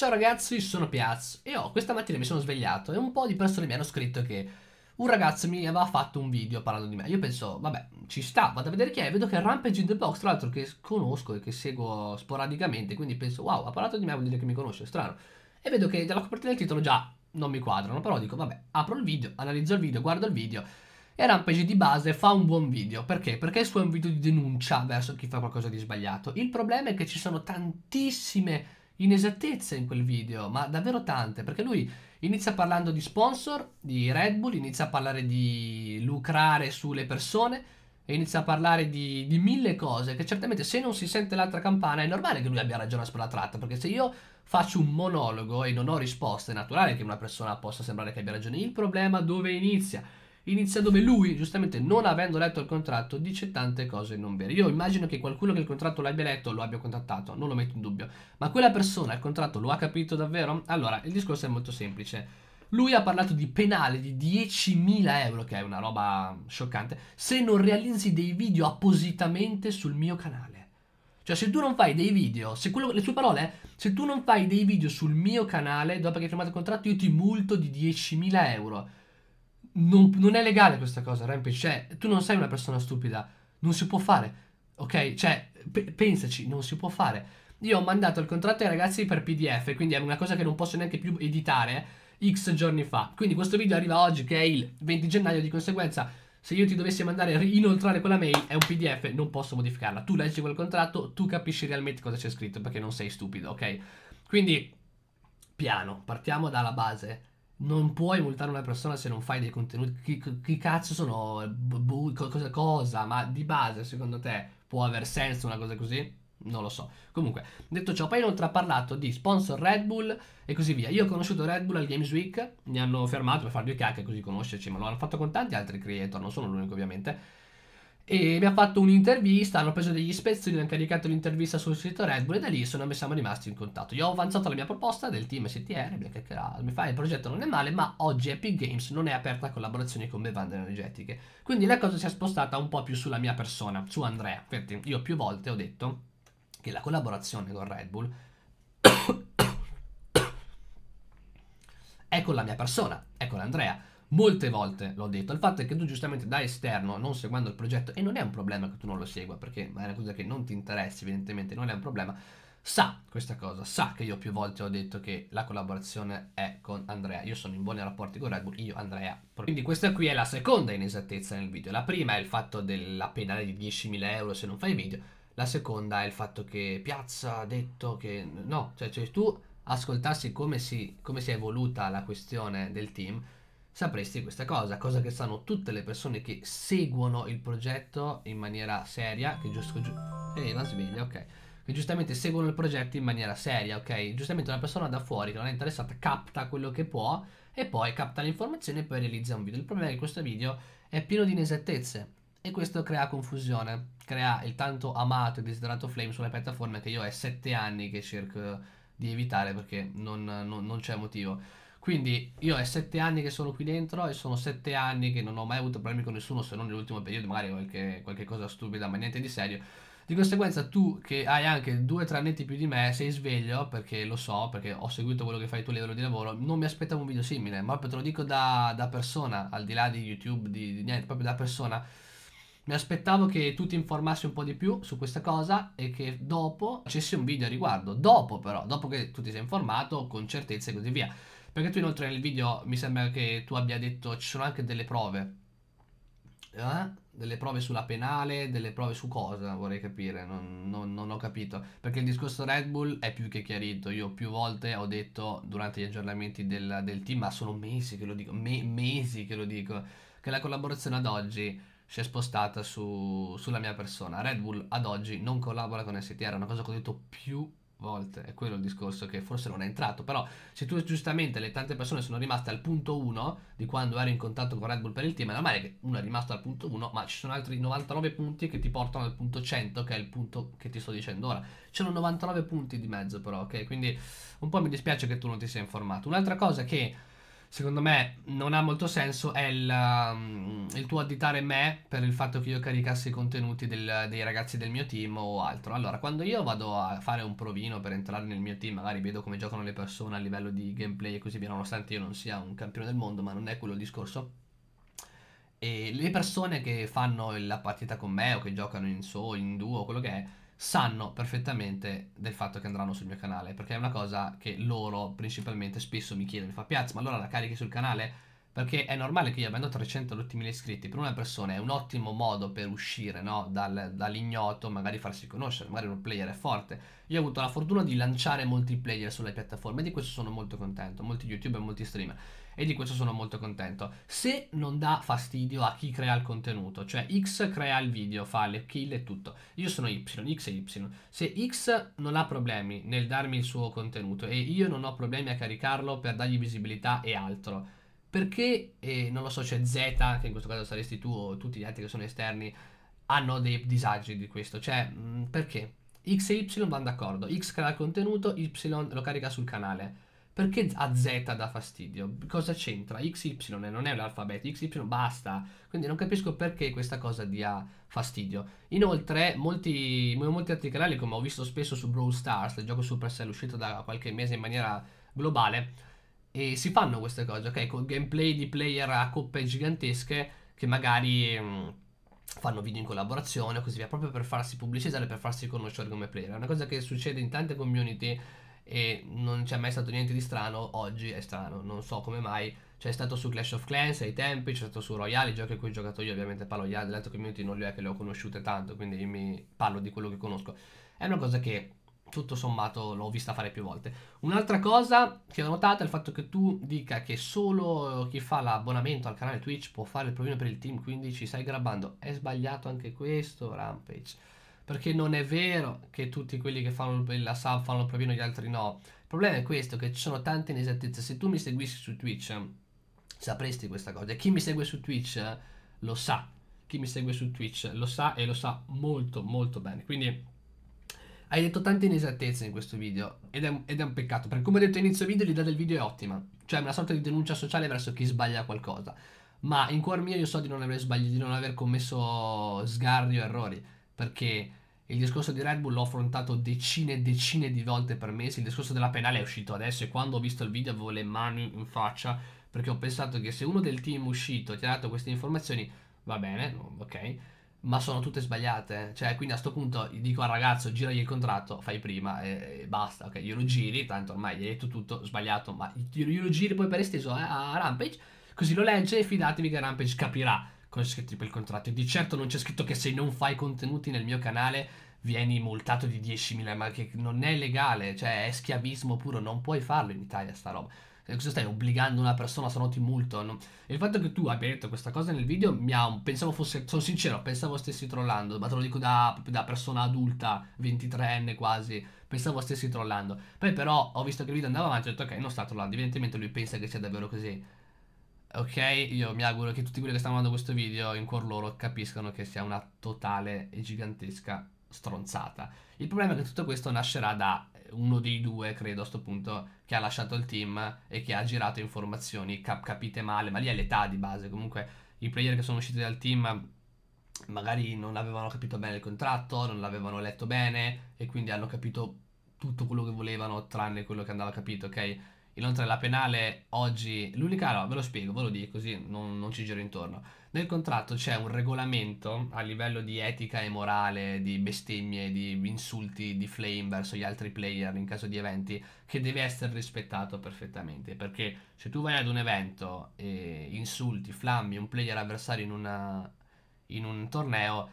Ciao ragazzi, sono Piaz e oh, questa mattina mi sono svegliato e un po' di persone mi hanno scritto che un ragazzo mi aveva fatto un video parlando di me. Io penso, vabbè, ci sta, vado a vedere chi è. Vedo che è Rampage in the Box, tra l'altro che conosco e che seguo sporadicamente, quindi penso, wow, ha parlato di me, vuol dire che mi conosce, strano. E vedo che dalla copertina del titolo già non mi quadrano, però dico, vabbè, apro il video, analizzo il video, guardo il video. E Rampage di base fa un buon video, perché? Perché il suo è un video di denuncia verso chi fa qualcosa di sbagliato. Il problema è che ci sono tantissime inesattezze in quel video, ma davvero tante, perché lui inizia parlando di sponsor, di Red Bull, inizia a parlare di lucrare sulle persone e inizia a parlare di, di mille cose che certamente se non si sente l'altra campana è normale che lui abbia ragione sulla tratta, perché se io faccio un monologo e non ho risposte, è naturale che una persona possa sembrare che abbia ragione. Il problema dove inizia? inizia dove lui, giustamente non avendo letto il contratto, dice tante cose non vere. Io immagino che qualcuno che il contratto l'abbia letto lo abbia contattato, non lo metto in dubbio. Ma quella persona il contratto lo ha capito davvero? Allora, il discorso è molto semplice. Lui ha parlato di penale di 10.000 euro, che è una roba scioccante, se non realizzi dei video appositamente sul mio canale. Cioè, se tu non fai dei video, se quello, le sue parole, se tu non fai dei video sul mio canale, dopo che hai firmato il contratto, io ti multo di 10.000 euro non, non, è legale questa cosa, Rampage. Cioè, tu non sei una persona stupida. Non si può fare. Ok? Cioè, pe- pensaci, non si può fare. Io ho mandato il contratto ai ragazzi per PDF, quindi è una cosa che non posso neanche più editare. Eh, X giorni fa. Quindi questo video arriva oggi, che è il 20 gennaio, di conseguenza. Se io ti dovessi mandare inoltrare quella mail, è un PDF, non posso modificarla. Tu leggi quel contratto, tu capisci realmente cosa c'è scritto perché non sei stupido, ok? Quindi, piano, partiamo dalla base non puoi multare una persona se non fai dei contenuti. Chi, chi cazzo sono? Bu, cosa, cosa? Ma di base, secondo te, può aver senso una cosa così? Non lo so. Comunque, detto ciò, poi inoltre ha parlato di sponsor Red Bull e così via. Io ho conosciuto Red Bull al Games Week, mi hanno fermato per fare due cacche così conoscerci, ma lo hanno fatto con tanti altri creator, non sono l'unico ovviamente e mi ha fatto un'intervista, hanno preso degli spezzoni, hanno caricato l'intervista sul sito Red Bull e da lì sono, siamo rimasti in contatto. Io ho avanzato la mia proposta del team STR, abbiamo mi fa il progetto non è male, ma oggi Epic Games non è aperta a collaborazioni con bevande energetiche. Quindi la cosa si è spostata un po' più sulla mia persona, su Andrea. Infatti io più volte ho detto che la collaborazione con Red Bull è con la mia persona, è con Andrea Molte volte l'ho detto, il fatto è che tu giustamente da esterno, non seguendo il progetto, e non è un problema che tu non lo segua, perché è una cosa che non ti interessa evidentemente, non è un problema, sa questa cosa, sa che io più volte ho detto che la collaborazione è con Andrea, io sono in buoni rapporti con Red Bull, io Andrea. Quindi questa qui è la seconda inesattezza nel video, la prima è il fatto della penale di 10.000 euro se non fai video, la seconda è il fatto che Piazza ha detto che no, cioè, cioè tu ascoltassi come si, come si è evoluta la questione del team, sapresti questa cosa, cosa che sanno tutte le persone che seguono il progetto in maniera seria, che giusto... Giu- eh, la sveglia, ok. Che giustamente seguono il progetto in maniera seria, ok? Giustamente una persona da fuori che non è interessata capta quello che può e poi capta le informazioni e poi realizza un video. Il problema è che questo video è pieno di inesattezze e questo crea confusione, crea il tanto amato e desiderato flame sulla piattaforma che io è sette anni che cerco di evitare perché non, non, non c'è motivo. Quindi io è sette anni che sono qui dentro e sono sette anni che non ho mai avuto problemi con nessuno se non nell'ultimo periodo, magari qualche, qualche cosa stupida, ma niente di serio. Di conseguenza tu che hai anche due o tre annetti più di me sei sveglio perché lo so, perché ho seguito quello che fai tu a livello di lavoro, non mi aspettavo un video simile, ma te lo dico da, da persona, al di là di YouTube, di, di niente, proprio da persona. Mi aspettavo che tu ti informassi un po' di più su questa cosa e che dopo facessi un video a riguardo, dopo però, dopo che tu ti sei informato con certezza e così via. Perché tu inoltre nel video mi sembra che tu abbia detto ci sono anche delle prove. Eh? Delle prove sulla penale, delle prove su cosa, vorrei capire, non, non, non ho capito. Perché il discorso Red Bull è più che chiarito, io più volte ho detto durante gli aggiornamenti del, del team, ma sono mesi che lo dico, me, mesi che lo dico, che la collaborazione ad oggi si è spostata su, sulla mia persona. Red Bull ad oggi non collabora con STR, è una cosa che ho detto più volte. È quello il discorso che forse non è entrato. Però se tu giustamente le tante persone sono rimaste al punto 1 di quando eri in contatto con Red Bull per il team, è normale che uno è rimasto al punto 1, ma ci sono altri 99 punti che ti portano al punto 100, che è il punto che ti sto dicendo ora. C'erano 99 punti di mezzo però, ok? Quindi un po' mi dispiace che tu non ti sia informato. Un'altra cosa che secondo me non ha molto senso è il, um, il, tuo additare me per il fatto che io caricassi i contenuti del, dei ragazzi del mio team o altro. Allora, quando io vado a fare un provino per entrare nel mio team, magari vedo come giocano le persone a livello di gameplay e così via, nonostante io non sia un campione del mondo, ma non è quello il discorso. E le persone che fanno la partita con me o che giocano in solo, in duo, quello che è, sanno perfettamente del fatto che andranno sul mio canale, perché è una cosa che loro principalmente spesso mi chiedono, mi fa piazza, ma allora la carichi sul canale? Perché è normale che io avendo 300 300.000 iscritti, per una persona è un ottimo modo per uscire no? Dal, dall'ignoto, magari farsi conoscere, magari un player è forte. Io ho avuto la fortuna di lanciare molti player sulle piattaforme e di questo sono molto contento, molti youtuber, molti streamer e di questo sono molto contento. Se non dà fastidio a chi crea il contenuto, cioè X crea il video, fa le kill e tutto, io sono Y, X e Y. Se X non ha problemi nel darmi il suo contenuto e io non ho problemi a caricarlo per dargli visibilità e altro, perché, eh, non lo so, c'è Z, che in questo caso saresti tu o tutti gli altri che sono esterni, hanno dei disagi di questo? Cioè, mh, mm, perché? X e Y vanno d'accordo, X crea il contenuto, Y lo carica sul canale. Perché a Z dà fastidio? Cosa c'entra? XY eh, non è l'alfabeto, XY basta. Quindi non capisco perché questa cosa dia fastidio. Inoltre, molti, molti altri canali, come ho visto spesso su Brawl Stars, il gioco Supercell uscito da qualche mese in maniera globale, e si fanno queste cose, ok? Con gameplay di player a coppe gigantesche che magari mh, mm, fanno video in collaborazione o così via, proprio per farsi pubblicizzare, per farsi conoscere come player. È una cosa che succede in tante community e non c'è mai stato niente di strano, oggi è strano, non so come mai. C'è stato su Clash of Clans ai tempi, c'è stato su Royale, i giochi a cui ho giocato io, ovviamente parlo di altre community, non le ho conosciute tanto, quindi mi parlo di quello che conosco. È una cosa che tutto sommato l'ho vista fare più volte. Un'altra cosa che ho notato è il fatto che tu dica che solo chi fa l'abbonamento al canale Twitch può fare il provino per il team, quindi ci stai grabbando. È sbagliato anche questo, Rampage. Perché non è vero che tutti quelli che fanno la sub fanno il provino e gli altri no. Il problema è questo, che ci sono tante inesattezze. Se tu mi seguissi su Twitch, sapresti questa cosa. E chi mi segue su Twitch lo sa. Chi mi segue su Twitch lo sa e lo sa molto molto bene. Quindi hai detto tante inesattezze in questo video ed è, ed è un peccato, perché come ho detto all'inizio video l'idea del video è ottima, cioè una sorta di denuncia sociale verso chi sbaglia qualcosa, ma in cuor mio io so di non aver sbagliato, di non aver commesso sgarri o errori, perché il discorso di Red Bull l'ho affrontato decine e decine di volte per mesi, il discorso della penale è uscito adesso e quando ho visto il video avevo le mani in faccia, perché ho pensato che se uno del team uscito ti ha dato queste informazioni, va bene, ok, ma sono tutte sbagliate. Cioè, quindi a questo punto dico al ragazzo, giragli il contratto, fai prima e, e basta, ok? Glielo giri, tanto ormai gli hai detto tutto, sbagliato, ma glielo giri poi per esteso eh, a Rampage, così lo legge e fidatevi che Rampage capirà cosa c'è scritto per il contratto. E di certo non c'è scritto che se non fai contenuti nel mio canale vieni multato di 10.000, ma che non è legale, cioè è schiavismo puro, non puoi farlo in Italia sta roba cosa stai obbligando una persona se no ti multano. E il fatto che tu abbia detto questa cosa nel video mi ha un, pensavo fosse, sono sincero, pensavo stessi trollando, ma te lo dico da, da persona adulta, 23enne quasi, pensavo stessi trollando. Poi però ho visto che il video andava avanti e ho detto ok, non sta trollando, evidentemente lui pensa che sia davvero così. Ok, io mi auguro che tutti quelli che stanno guardando questo video in cuor loro capiscano che sia una totale e gigantesca stronzata. Il problema è che tutto questo nascerà da uno dei due, credo a sto punto, che ha lasciato il team e che ha girato informazioni cap- capite male, ma lì è l'età di base. Comunque i player che sono usciti dal team magari non avevano capito bene il contratto, non l'avevano letto bene e quindi hanno capito tutto quello che volevano tranne quello che andava capito, ok? Inoltre la penale oggi, l'unica, no, ve lo spiego, ve lo dico così non, non ci giro intorno. Nel contratto c'è un regolamento a livello di etica e morale, di bestemmie, di insulti, di flame verso gli altri player in caso di eventi, che deve essere rispettato perfettamente. Perché se tu vai ad un evento e insulti, flammi un player avversario in, una, in un torneo,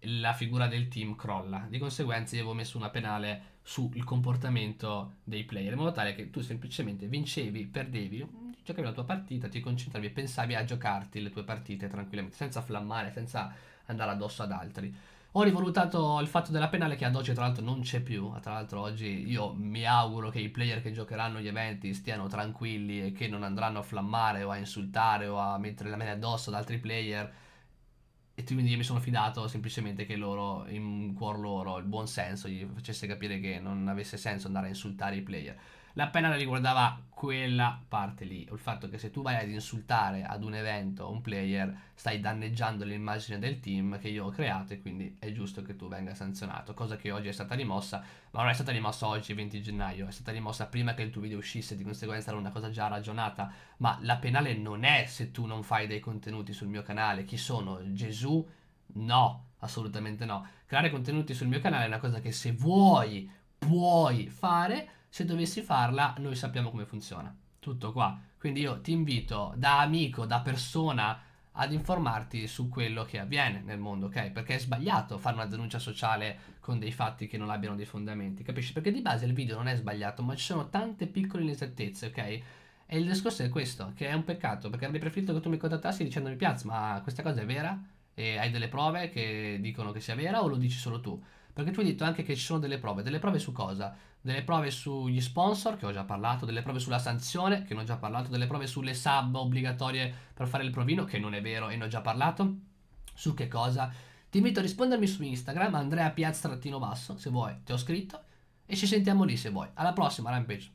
la figura del team crolla. Di conseguenza io avevo messo una penale sul comportamento dei player, in modo tale che tu semplicemente vincevi, perdevi, giocavi la tua partita, ti concentravi e pensavi a giocarti le tue partite tranquillamente, senza flammare, senza andare addosso ad altri. Ho rivalutato il fatto della penale che ad oggi tra l'altro non c'è più, tra l'altro oggi io mi auguro che i player che giocheranno gli eventi stiano tranquilli e che non andranno a flammare o a insultare o a mettere la mano addosso ad altri player e quindi io mi sono fidato semplicemente che loro, in cuor loro, il buon senso gli facesse capire che non avesse senso andare a insultare i player la pena riguardava quella parte lì, il fatto che se tu vai ad insultare ad un evento un player stai danneggiando l'immagine del team che io ho creato e quindi è giusto che tu venga sanzionato, cosa che oggi è stata rimossa, ma non è stata rimossa oggi 20 gennaio, è stata rimossa prima che il tuo video uscisse, di conseguenza era una cosa già ragionata, ma la penale non è se tu non fai dei contenuti sul mio canale, chi sono? Gesù? No, assolutamente no. Creare contenuti sul mio canale è una cosa che se vuoi puoi fare, se dovessi farla noi sappiamo come funziona. Tutto qua. Quindi io ti invito da amico, da persona ad informarti su quello che avviene nel mondo, ok? Perché è sbagliato fare una denuncia sociale con dei fatti che non abbiano dei fondamenti, capisci? Perché di base il video non è sbagliato, ma ci sono tante piccole inesattezze, ok? E il discorso è questo, che è un peccato, perché avrei preferito che tu mi contattassi dicendo mi piace, ma questa cosa è vera? e hai delle prove che dicono che sia vera o lo dici solo tu? Perché tu hai detto anche che ci sono delle prove. Delle prove su cosa? Delle prove sugli sponsor, che ho già parlato, delle prove sulla sanzione, che non ho già parlato, delle prove sulle sub obbligatorie per fare il provino, che non è vero e ne ho già parlato. Su che cosa? Ti invito a rispondermi su Instagram, Andrea Piaz-Basso, se vuoi, ti ho scritto, e ci sentiamo lì se vuoi. Alla prossima, Rampage!